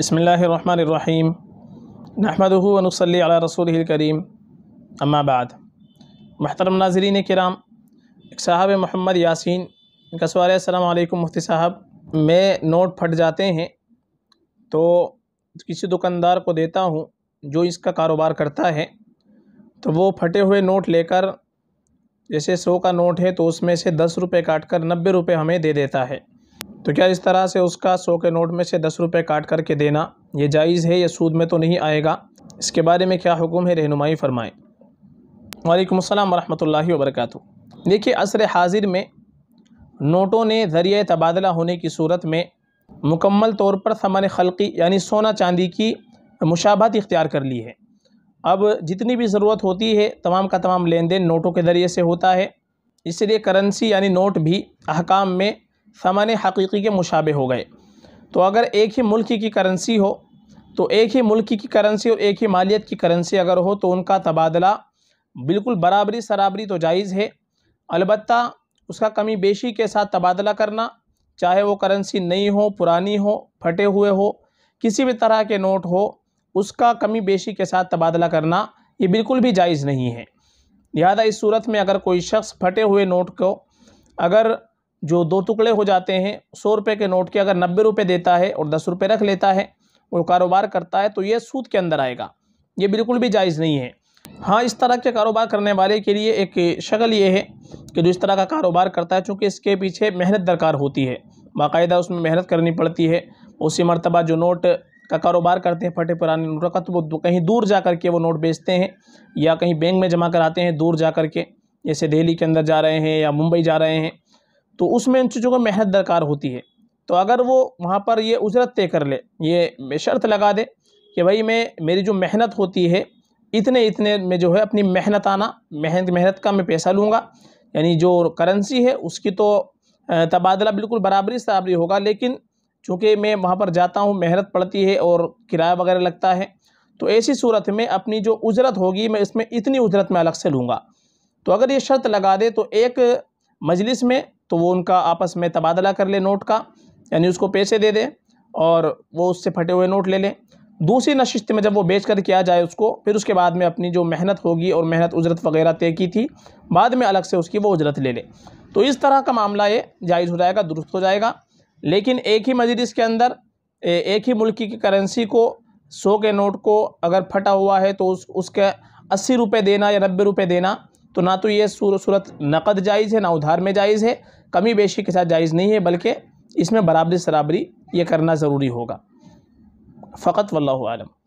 बसमीम नहमदनसली रसूल करीम अम्माबाद महतरम नाजरीन कराम एक साहब मोहम्मद यासिन कसवाल सवाल अलैक्म मुफ्ती साहब मैं नोट फट जाते हैं तो किसी दुकानदार को देता हूँ जो इसका कारोबार करता है तो वो फटे हुए नोट लेकर जैसे सौ का नोट है तो उसमें से दस रुपये काट कर नब्बे रुपये हमें दे देता है तो क्या इस तरह से उसका सौ के नोट में से दस रुपये काट करके देना ये जायज़ है यह सूद में तो नहीं आएगा इसके बारे में क्या हुक्म है रहनुमाई फरमाएँ वालेकुम अस्सलाम वरहमतुल्लाहि वबरकत देखिए असर हाजिर में नोटों ने ज़रिए तबादला होने की सूरत में मुकम्मल तौर पर समान खलकी यानी सोना चांदी की मुशाबत इख्तियार कर ली है अब जितनी भी ज़रूरत होती है तमाम का तमाम लेन देन नोटों के ज़रिए से होता है इसलिए करेंसी यानी नोट भी अहकाम में सामान हकीकी के मुशाबे हो गए तो अगर एक ही मुल्क की करेंसी हो तो एक ही मुल्क की करेंसी और एक ही मालियत की करेंसी अगर हो तो उनका तबादला बिल्कुल बराबरी सराबरी तो जायज़ है अलबत् उसका कमी बेशी के साथ तबादला करना चाहे वो करेंसी नई हो पुरानी हो फटे हुए हो किसी भी तरह के नोट हो उसका कमी बेशी के साथ तबादला करना ये बिल्कुल भी जायज़ नहीं है लिहाजा इस सूरत में अगर कोई शख्स फटे हुए नोट को अगर जो दो टुकड़े हो जाते हैं सौ रुपये के नोट के अगर नब्बे रुपये देता है और दस रुपये रख लेता है और कारोबार करता है तो ये सूद के अंदर आएगा ये बिल्कुल भी जायज़ नहीं है हाँ इस तरह के कारोबार करने वाले के लिए एक शक्ल ये है कि जो इस तरह का कारोबार करता है चूँकि इसके पीछे मेहनत दरकार होती है बाकायदा उसमें मेहनत करनी पड़ती है उसी मरतबा जो नोट का कारोबार करते हैं फटे पुराने नोटों का तो वो कहीं दूर जा कर के वो नोट बेचते हैं या कहीं बैंक में जमा कराते हैं दूर जा कर के जैसे दिल्ली के अंदर जा रहे हैं या मुंबई जा रहे हैं तो उसमें इन चीज़ों को मेहनत दरकार होती है तो अगर वो वहाँ पर ये उजरत तय कर ले ये शर्त लगा दे कि भाई मैं मेरी जो मेहनत होती है इतने इतने में जो है अपनी मेहनत आना मेहनत मेहनत का मैं पैसा लूँगा यानी जो करेंसी है उसकी तो तबादला बिल्कुल बराबरी से होगा लेकिन चूँकि मैं वहाँ पर जाता हूँ मेहनत पड़ती है और किराया वगैरह लगता है तो ऐसी सूरत में अपनी जो उजरत होगी मैं इसमें इतनी उजरत में अलग से लूँगा तो अगर ये शर्त लगा दे तो एक मजलिस में तो वो उनका आपस में तबादला कर ले नोट का यानी उसको पैसे दे दे और वो उससे फटे हुए नोट ले लें दूसरी नशिस्त में जब वो बेच कर किया जाए उसको फिर उसके बाद में अपनी जो मेहनत होगी और मेहनत उजरत वगैरह तय की थी बाद में अलग से उसकी वो उजरत ले ले तो इस तरह का मामला ये जायज़ हो जाएगा दुरुस्त हो जाएगा लेकिन एक ही मजलिस के अंदर एक ही मुल्क की करेंसी को सौ के नोट को अगर फटा हुआ है तो उस उसके अस्सी रुपये देना या नब्बे रुपये देना तो ना तो ये सूरत नकद जायज़ है ना उधार में जायज़ है कमी बेशी के साथ जायज़ नहीं है बल्कि इसमें बराबरी सराबरी ये करना ज़रूरी होगा फ़कत वल्लम